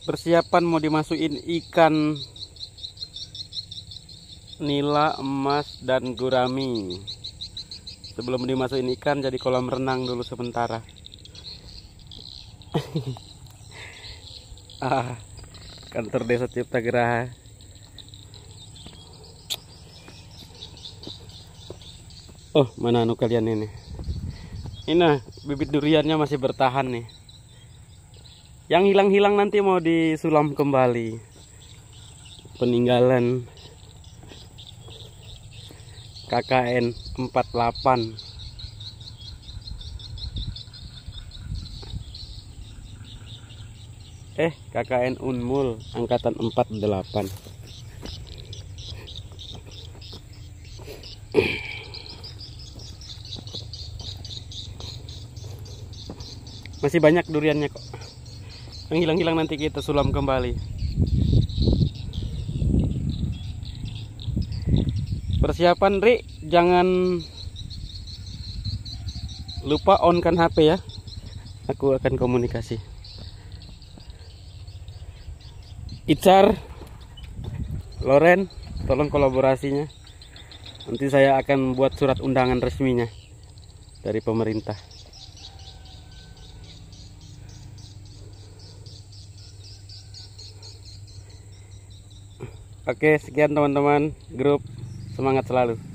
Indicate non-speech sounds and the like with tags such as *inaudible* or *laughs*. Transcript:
persiapan mau dimasukin ikan nila emas dan gurami sebelum dimasukin ikan jadi kolam renang dulu sementara *laughs* ah kantor desa cipta geraha oh mana anu kalian ini ini bibit duriannya masih bertahan nih yang hilang-hilang nanti mau disulam kembali peninggalan KKN 48 eh KKN Unmul angkatan 48 masih banyak duriannya kok yang hilang-hilang nanti kita sulam kembali persiapan Ri jangan lupa on kan HP ya aku akan komunikasi Icar Loren tolong kolaborasinya nanti saya akan buat surat undangan resminya dari pemerintah Oke, sekian teman-teman grup. Semangat selalu.